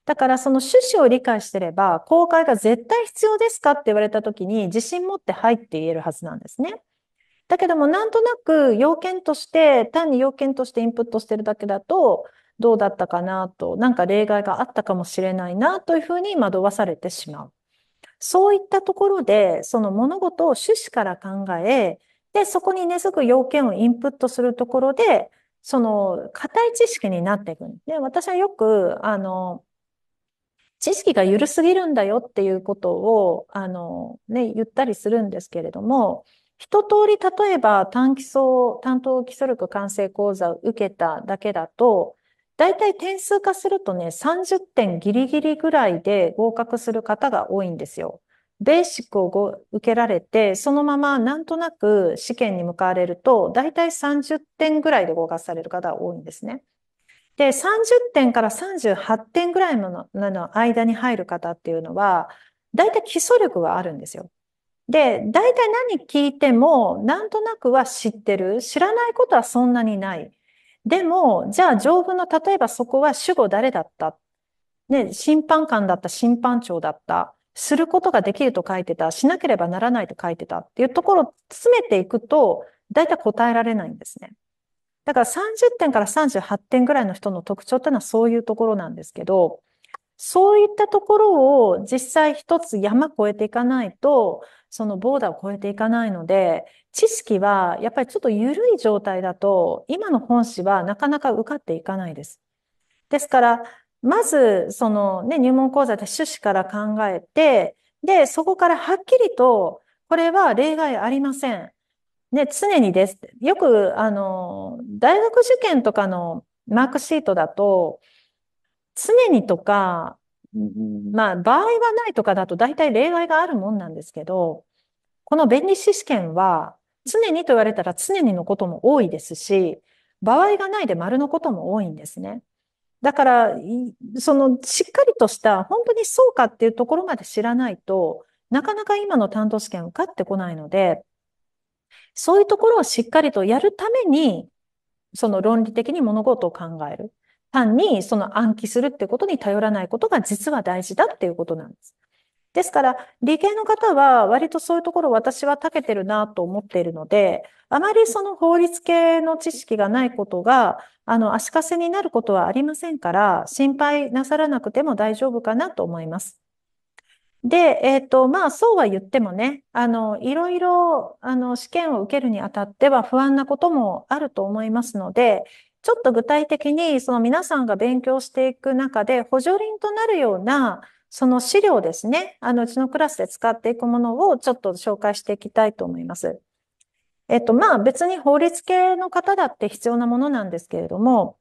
だからその趣旨を理解してれば、公開が絶対必要ですかって言われた時に自信持ってはいって言えるはずなんですね。だけどもなんとなく要件として、単に要件としてインプットしてるだけだと、どうだったかなと、なんか例外があったかもしれないなというふうに惑わされてしまう。そういったところで、その物事を趣旨から考え、で、そこに根付く要件をインプットするところで、その、固い知識になっていくんですね。私はよく、あの、知識が緩すぎるんだよっていうことを、あの、ね、言ったりするんですけれども、一通り例えば短期層、担当基礎力完成講座を受けただけだと、大体点数化するとね、30点ギリギリぐらいで合格する方が多いんですよ。ベーシックを受けられて、そのままなんとなく試験に向かわれると、大体30点ぐらいで合格される方が多いんですね。で、30点から38点ぐらいのの間に入る方っていうのは、大体基礎力があるんですよ。で、大体何聞いても、なんとなくは知ってる。知らないことはそんなにない。でも、じゃあ、条文の、例えばそこは主語誰だったね、審判官だった、審判長だった。することができると書いてた。しなければならないと書いてたっていうところを詰めていくと、大体答えられないんですね。だから30点から38点ぐらいの人の特徴っていうのはそういうところなんですけど、そういったところを実際一つ山越えていかないと、そのボーダーを越えていかないので、知識はやっぱりちょっと緩い状態だと、今の本誌はなかなか受かっていかないです。ですから、まず、そのね、入門講座で趣旨から考えて、で、そこからはっきりと、これは例外ありません。ね、常にです。よく、あの、大学受験とかのマークシートだと、常にとか、まあ、場合はないとかだと大体例外があるもんなんですけど、この弁理士試験は、常にと言われたら常にのことも多いですし、場合がないで丸のことも多いんですね。だから、その、しっかりとした、本当にそうかっていうところまで知らないと、なかなか今の担当試験受かってこないので、そういうところをしっかりとやるために、その論理的に物事を考える。単にその暗記するってことに頼らないことが実は大事だっていうことなんです。ですから、理系の方は割とそういうところ私は長けてるなと思っているので、あまりその法律系の知識がないことが、あの、足かせになることはありませんから、心配なさらなくても大丈夫かなと思います。で、えっ、ー、と、まあ、そうは言ってもね、あの、いろいろ、あの、試験を受けるにあたっては不安なこともあると思いますので、ちょっと具体的に、その皆さんが勉強していく中で、補助輪となるような、その資料ですね、あの、うちのクラスで使っていくものをちょっと紹介していきたいと思います。えっ、ー、と、まあ、別に法律系の方だって必要なものなんですけれども、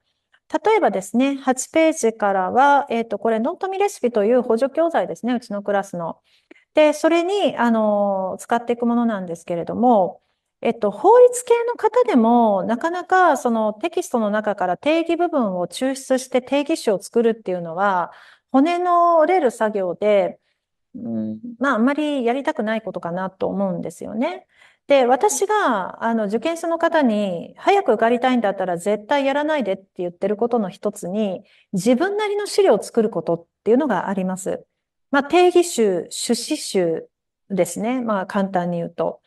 例えばですね、8ページからは、えっ、ー、と、これ、ノートミレシピという補助教材ですね、うちのクラスの。で、それに、あの、使っていくものなんですけれども、えっと、法律系の方でも、なかなかそのテキストの中から定義部分を抽出して定義詞を作るっていうのは、骨の折れる作業で、うん、まあ、あんまりやりたくないことかなと思うんですよね。で、私が、あの、受験生の方に、早く受かりたいんだったら絶対やらないでって言ってることの一つに、自分なりの資料を作ることっていうのがあります。まあ、定義集、趣旨集ですね。まあ、簡単に言うと。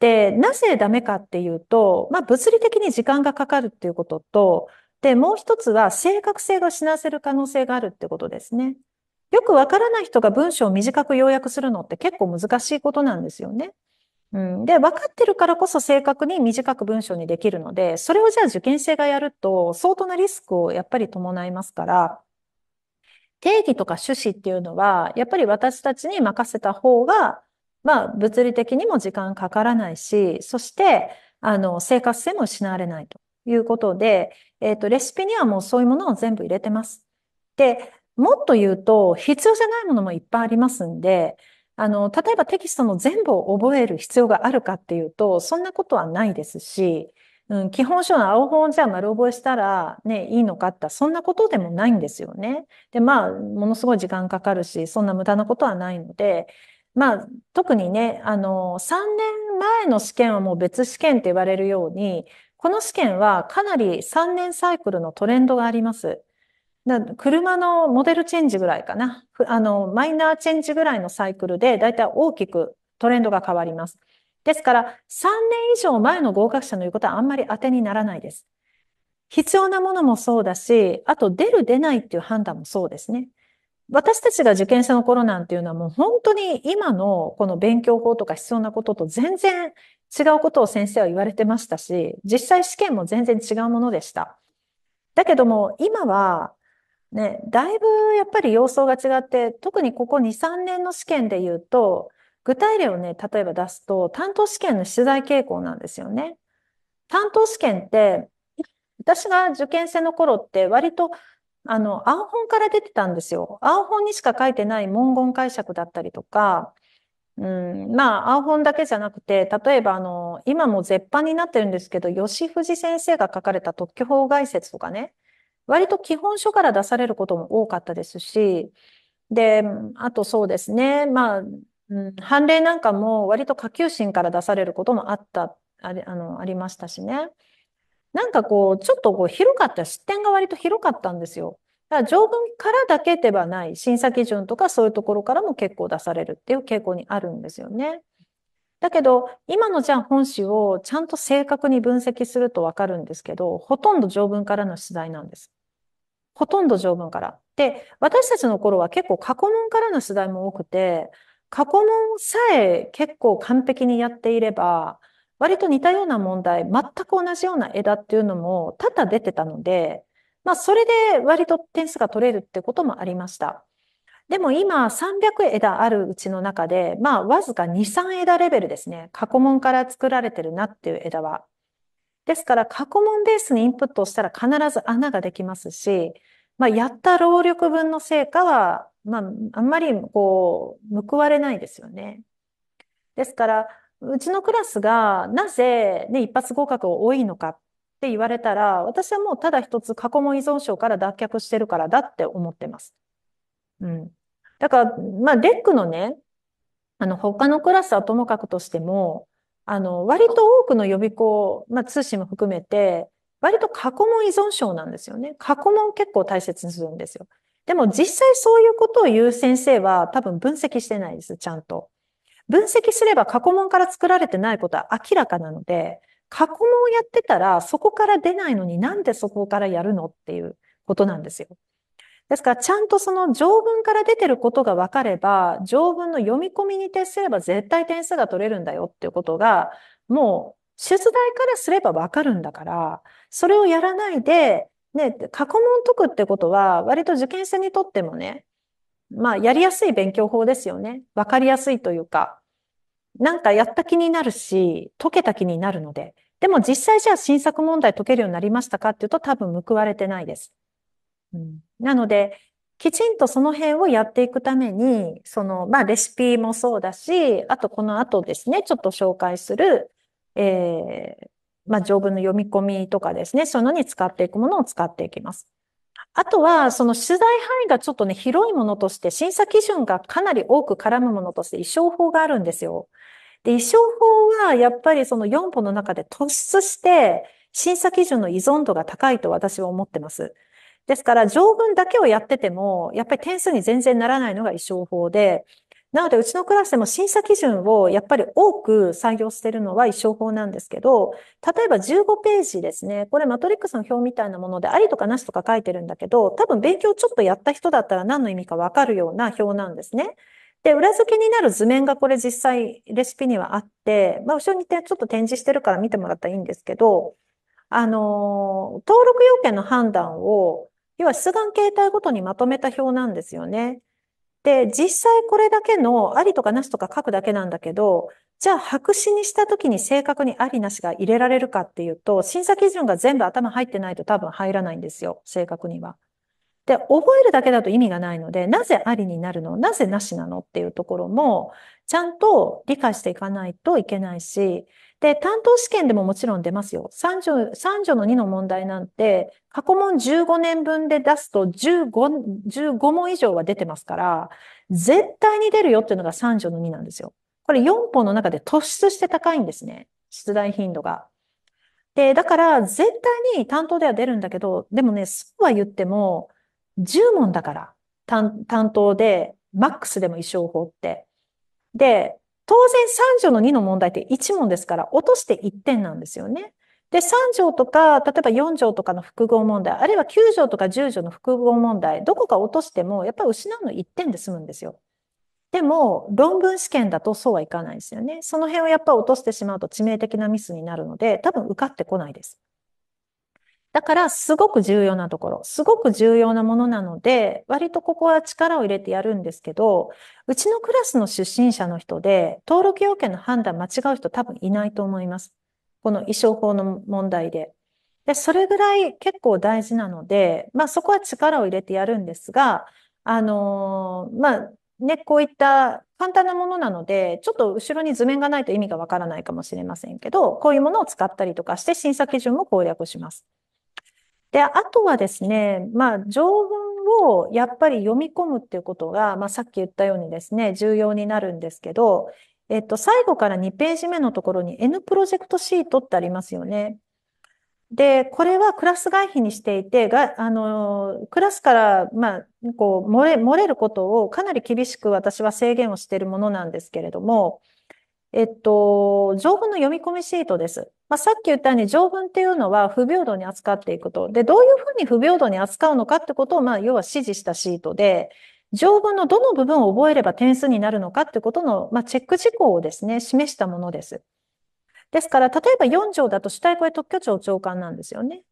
で、なぜダメかっていうと、まあ、物理的に時間がかかるっていうことと、で、もう一つは正確性が失わせる可能性があるってことですね。よくわからない人が文章を短く要約するのって結構難しいことなんですよね。うん、で、分かってるからこそ正確に短く文章にできるので、それをじゃあ受験生がやると相当なリスクをやっぱり伴いますから、定義とか趣旨っていうのは、やっぱり私たちに任せた方が、まあ、物理的にも時間かからないし、そして、あの、生活性も失われないということで、えっ、ー、と、レシピにはもうそういうものを全部入れてます。で、もっと言うと、必要じゃないものもいっぱいありますんで、あの、例えばテキストの全部を覚える必要があるかっていうと、そんなことはないですし、うん、基本書の青本じゃ丸覚えしたらね、いいのかって、そんなことでもないんですよね。で、まあ、ものすごい時間かかるし、そんな無駄なことはないので、まあ、特にね、あの、3年前の試験はもう別試験って言われるように、この試験はかなり3年サイクルのトレンドがあります。車のモデルチェンジぐらいかな。あの、マイナーチェンジぐらいのサイクルで、だいたい大きくトレンドが変わります。ですから、3年以上前の合格者の言うことはあんまり当てにならないです。必要なものもそうだし、あと出る出ないっていう判断もそうですね。私たちが受験者の頃なんていうのはもう本当に今のこの勉強法とか必要なことと全然違うことを先生は言われてましたし、実際試験も全然違うものでした。だけども今はね、だいぶやっぱり様相が違って、特にここ2、3年の試験で言うと、具体例をね、例えば出すと、担当試験の出題傾向なんですよね。担当試験って、私が受験生の頃って割と、あの、青本から出てたんですよ。青本にしか書いてない文言解釈だったりとか、うん、まあ、青本だけじゃなくて、例えば、あの、今も絶版になってるんですけど、吉藤先生が書かれた特許法概説とかね、割と基本書から出されることも多かったですし、で、あとそうですね、まあ、判例なんかも割と下級審から出されることもあった、ああのありましたしね。なんかこう、ちょっとこう広かった、視点が割と広かったんですよ。だから条文からだけではない、審査基準とかそういうところからも結構出されるっていう傾向にあるんですよね。だけど、今のじゃあ本誌をちゃんと正確に分析するとわかるんですけど、ほとんど条文からの取材なんです。ほとんど条文から。で、私たちの頃は結構過去問からの取材も多くて、過去問さえ結構完璧にやっていれば、割と似たような問題、全く同じような枝っていうのも多々出てたので、まあそれで割と点数が取れるってこともありました。でも今300枝あるうちの中で、まあわずか2、3枝レベルですね。過去問から作られてるなっていう枝は。ですから過去問ベースにインプットをしたら必ず穴ができますし、まあやった労力分の成果は、まああんまりこう報われないですよね。ですから、うちのクラスがなぜね、一発合格を多いのかって言われたら、私はもうただ一つ過去問依存症から脱却してるからだって思ってます。うん。だから、まあ、デックのね、あの、他のクラスはともかくとしても、あの、割と多くの予備校、まあ、通信も含めて、割と過去問依存症なんですよね。過去問結構大切にするんですよ。でも実際そういうことを言う先生は多分分析してないです、ちゃんと。分析すれば過去問から作られてないことは明らかなので、過去問をやってたらそこから出ないのになんでそこからやるのっていうことなんですよ。ですから、ちゃんとその条文から出てることが分かれば、条文の読み込みに徹すれば絶対点数が取れるんだよっていうことが、もう、出題からすれば分かるんだから、それをやらないで、ね、過去問解くってことは、割と受験生にとってもね、まあ、やりやすい勉強法ですよね。分かりやすいというか、なんかやった気になるし、解けた気になるので、でも実際じゃあ新作問題解けるようになりましたかっていうと多分報われてないです。うん、なので、きちんとその辺をやっていくために、その、まあ、レシピもそうだし、あとこの後ですね、ちょっと紹介する、えー、まあ、条文の読み込みとかですね、そういうのに使っていくものを使っていきます。あとは、その取材範囲がちょっとね、広いものとして、審査基準がかなり多く絡むものとして、衣装法があるんですよ。で、衣装法は、やっぱりその4本の中で突出して、審査基準の依存度が高いと私は思ってます。ですから、条文だけをやってても、やっぱり点数に全然ならないのが衣装法で、なので、うちのクラスでも審査基準をやっぱり多く採用しているのは一生法なんですけど、例えば15ページですね。これマトリックスの表みたいなもので、ありとかなしとか書いてるんだけど、多分勉強ちょっとやった人だったら何の意味かわかるような表なんですね。で、裏付けになる図面がこれ実際レシピにはあって、まあ後ろにちょっと展示してるから見てもらったらいいんですけど、あの、登録要件の判断を要は出願形態ごとにまとめた表なんですよね。で、実際これだけのありとかなしとか書くだけなんだけど、じゃあ白紙にした時に正確にありなしが入れられるかっていうと、審査基準が全部頭入ってないと多分入らないんですよ、正確には。で、覚えるだけだと意味がないので、なぜありになるのなぜなしなのっていうところも、ちゃんと理解していかないといけないし、で、担当試験でももちろん出ますよ。3条、3条の2の問題なんて、過去問15年分で出すと15、15問以上は出てますから、絶対に出るよっていうのが3条の2なんですよ。これ4本の中で突出して高いんですね。出題頻度が。で、だから絶対に担当では出るんだけど、でもね、そうは言っても、10問だから、担当で、マックスでも衣装法って。で、当然3条の2の問題って1問ですから、落として1点なんですよね。で、3条とか、例えば4条とかの複合問題、あるいは9条とか10条の複合問題、どこか落としても、やっぱり失うの1点で済むんですよ。でも、論文試験だとそうはいかないですよね。その辺をやっぱ落としてしまうと致命的なミスになるので、多分受かってこないです。だから、すごく重要なところ、すごく重要なものなので、割とここは力を入れてやるんですけど、うちのクラスの出身者の人で、登録要件の判断間違う人多分いないと思います。この衣装法の問題で。で、それぐらい結構大事なので、まあそこは力を入れてやるんですが、あのー、まあね、こういった簡単なものなので、ちょっと後ろに図面がないと意味がわからないかもしれませんけど、こういうものを使ったりとかして審査基準も攻略します。で、あとはですね、まあ、条文をやっぱり読み込むっていうことが、まあ、さっき言ったようにですね、重要になるんですけど、えっと、最後から2ページ目のところに N プロジェクトシートってありますよね。で、これはクラス外費にしていて、が、あの、クラスから、まあ、こう、漏れ、漏れることをかなり厳しく私は制限をしているものなんですけれども、えっと、条文の読み込みシートです。まあ、さっき言ったように条文っていうのは不平等に扱っていくと。で、どういうふうに不平等に扱うのかってことを、まあ、要は指示したシートで、条文のどの部分を覚えれば点数になるのかってことの、まあ、チェック事項をですね、示したものです。ですから、例えば4条だと主体これ特許庁長官なんですよね。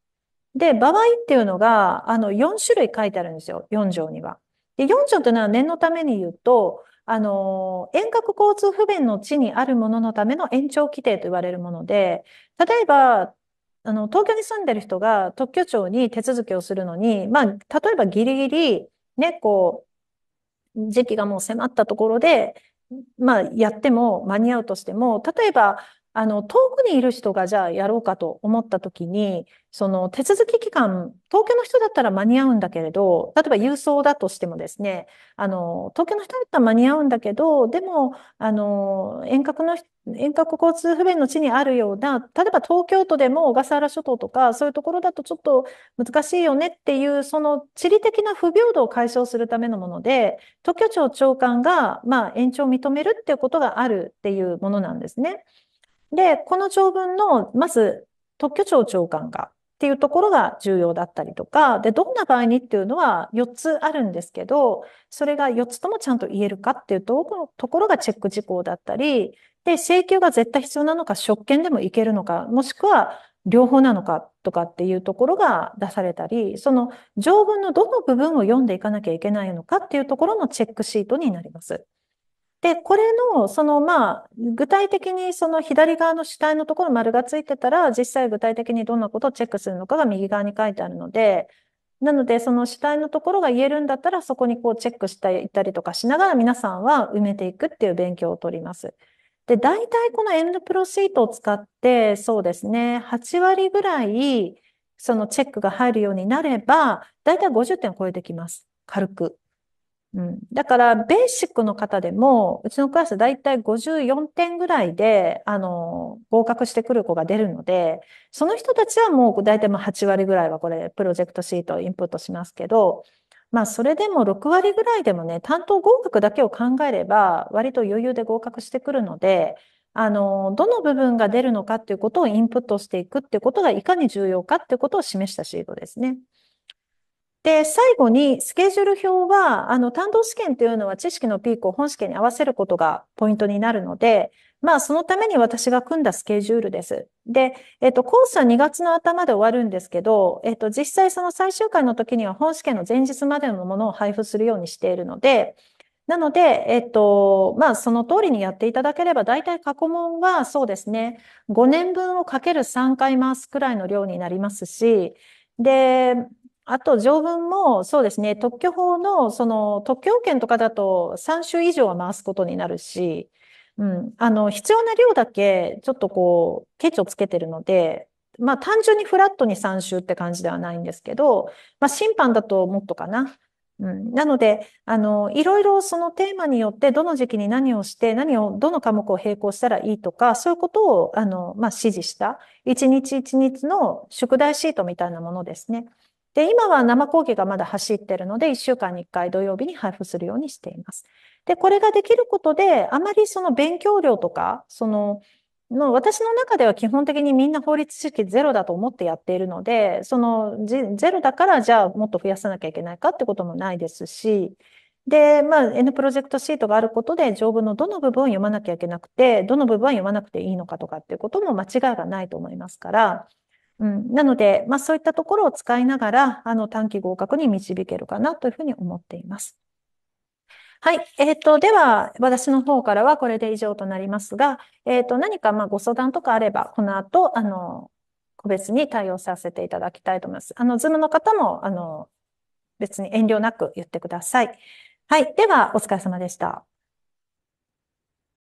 で、場合っていうのが、あの、4種類書いてあるんですよ、4条には。で、4条というのは念のために言うと、あの、遠隔交通不便の地にあるもののための延長規定と言われるもので、例えば、あの、東京に住んでる人が特許庁に手続きをするのに、まあ、例えばギリギリ、ね、こう、時期がもう迫ったところで、まあ、やっても間に合うとしても、例えば、あの、遠くにいる人がじゃあやろうかと思った時に、その手続き期間、東京の人だったら間に合うんだけれど、例えば郵送だとしてもですね、あの、東京の人だったら間に合うんだけど、でも、あの、遠隔の、遠隔交通不便の地にあるような、例えば東京都でも小笠原諸島とか、そういうところだとちょっと難しいよねっていう、その地理的な不平等を解消するためのもので、東京庁長官が、まあ、延長を認めるっていうことがあるっていうものなんですね。で、この条文の、まず、特許庁長官がっていうところが重要だったりとか、で、どんな場合にっていうのは4つあるんですけど、それが4つともちゃんと言えるかっていうところがチェック事項だったり、で、請求が絶対必要なのか、職権でもいけるのか、もしくは両方なのかとかっていうところが出されたり、その条文のどの部分を読んでいかなきゃいけないのかっていうところのチェックシートになります。で、これの、その、まあ、具体的にその左側の主体のところ丸がついてたら、実際具体的にどんなことをチェックするのかが右側に書いてあるので、なので、その主体のところが言えるんだったら、そこにこうチェックしていったりとかしながら皆さんは埋めていくっていう勉強をとります。で、大体このエンドプロシートを使って、そうですね、8割ぐらい、そのチェックが入るようになれば、大体50点を超えてきます。軽く。だから、ベーシックの方でも、うちのクラスだいたい54点ぐらいで、あの、合格してくる子が出るので、その人たちはもうだいたい8割ぐらいはこれ、プロジェクトシートをインプットしますけど、まあ、それでも6割ぐらいでもね、担当合格だけを考えれば、割と余裕で合格してくるので、あの、どの部分が出るのかっていうことをインプットしていくっていうことがいかに重要かっていうことを示したシートですね。で、最後にスケジュール表は、あの、担当試験というのは知識のピークを本試験に合わせることがポイントになるので、まあ、そのために私が組んだスケジュールです。で、えっと、コースは2月の頭で終わるんですけど、えっと、実際その最終回の時には本試験の前日までのものを配布するようにしているので、なので、えっと、まあ、その通りにやっていただければ、大体過去問はそうですね、5年分をかける3回回すくらいの量になりますし、で、あと、条文も、そうですね、特許法の、その、特許権とかだと、3週以上は回すことになるし、うん、あの、必要な量だけ、ちょっとこう、ケチをつけてるので、まあ、単純にフラットに3週って感じではないんですけど、まあ、審判だともっとかな。うん、なので、あの、いろいろそのテーマによって、どの時期に何をして、何を、どの科目を並行したらいいとか、そういうことを、あの、まあ、指示した、一日一日の宿題シートみたいなものですね。で、今は生講義がまだ走ってるので、1週間に1回土曜日に配布するようにしています。で、これができることで、あまりその勉強量とか、その、の私の中では基本的にみんな法律知識ゼロだと思ってやっているので、そのゼロだからじゃあもっと増やさなきゃいけないかってこともないですし、で、まあ、N プロジェクトシートがあることで、条文のどの部分を読まなきゃいけなくて、どの部分は読まなくていいのかとかっていうことも間違いがないと思いますから、うん、なので、まあ、そういったところを使いながら、あの、短期合格に導けるかなというふうに思っています。はい。えっ、ー、と、では、私の方からはこれで以上となりますが、えっ、ー、と、何か、まあ、ご相談とかあれば、この後、あの、個別に対応させていただきたいと思います。あの、ズームの方も、あの、別に遠慮なく言ってください。はい。では、お疲れ様でした。